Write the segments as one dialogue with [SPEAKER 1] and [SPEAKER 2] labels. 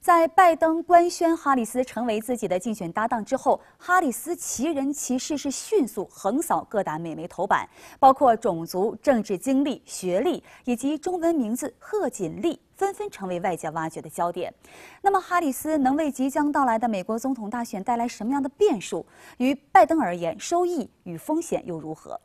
[SPEAKER 1] 在拜登官宣哈里斯成为自己的竞选搭档之后，哈里斯其人其事是迅速横扫各大美媒头版，包括种族、政治经历、学历以及中文名字贺锦丽，纷纷成为外界挖掘的焦点。那么，哈里斯能为即将到来的美国总统大选带来什么样的变数？与拜登而言，收益与风险又如何？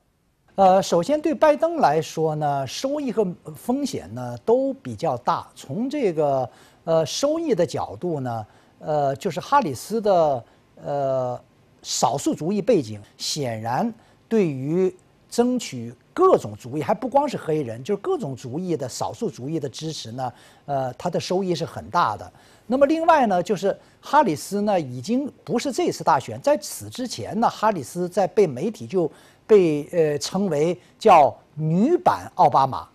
[SPEAKER 2] 呃，首先对拜登来说呢，收益和风险呢都比较大。从这个呃收益的角度呢，呃，就是哈里斯的呃少数族裔背景，显然对于争取各种族裔，还不光是黑人，就是各种族裔的少数族裔的支持呢，呃，他的收益是很大的。那么另外呢，就是哈里斯呢，已经不是这次大选，在此之前呢，哈里斯在被媒体就。被呃称为叫女版奥巴马，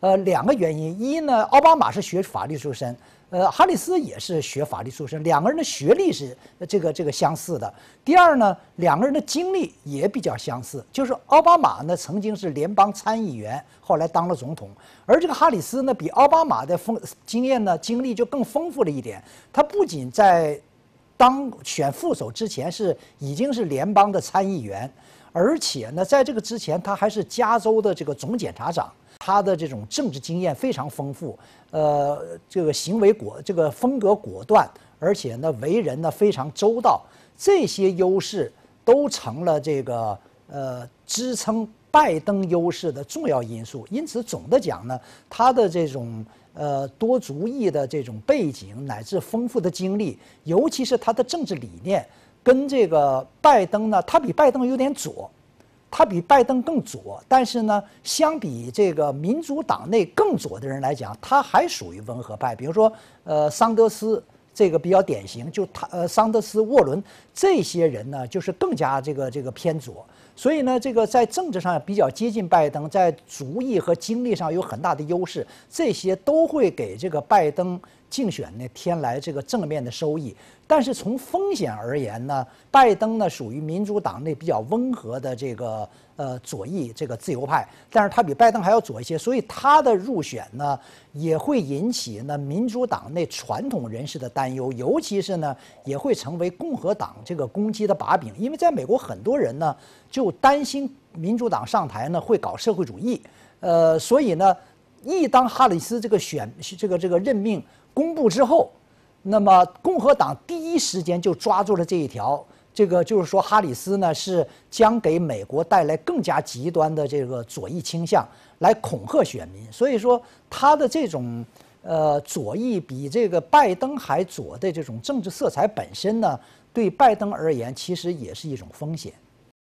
[SPEAKER 2] 呃，两个原因，一呢，奥巴马是学法律出身，呃，哈里斯也是学法律出身，两个人的学历是这个这个相似的。第二呢，两个人的经历也比较相似，就是奥巴马呢曾经是联邦参议员，后来当了总统，而这个哈里斯呢比奥巴马的丰经验呢经历就更丰富了一点，他不仅在当选副手之前是已经是联邦的参议员。而且呢，在这个之前，他还是加州的这个总检察长，他的这种政治经验非常丰富，呃，这个行为果，这个风格果断，而且呢，为人呢非常周到，这些优势都成了这个呃支撑拜登优势的重要因素。因此，总的讲呢，他的这种呃多族裔的这种背景，乃至丰富的经历，尤其是他的政治理念。跟这个拜登呢，他比拜登有点左，他比拜登更左。但是呢，相比这个民主党内更左的人来讲，他还属于温和派。比如说，呃，桑德斯。这个比较典型，就他呃桑德斯、沃伦这些人呢，就是更加这个这个偏左，所以呢，这个在政治上比较接近拜登，在主意和精力上有很大的优势，这些都会给这个拜登竞选呢添来这个正面的收益。但是从风险而言呢，拜登呢属于民主党内比较温和的这个呃左翼这个自由派，但是他比拜登还要左一些，所以他的入选呢也会引起呢民主党内传统人士的担。担忧，尤其是呢，也会成为共和党这个攻击的把柄，因为在美国很多人呢就担心民主党上台呢会搞社会主义，呃，所以呢，一当哈里斯这个选这个这个任命公布之后，那么共和党第一时间就抓住了这一条，这个就是说哈里斯呢是将给美国带来更加极端的这个左翼倾向，来恐吓选民，所以说他的这种。呃，左翼比这个拜登还左的这种政治色彩本身呢，对拜登而言其实也是一种风险。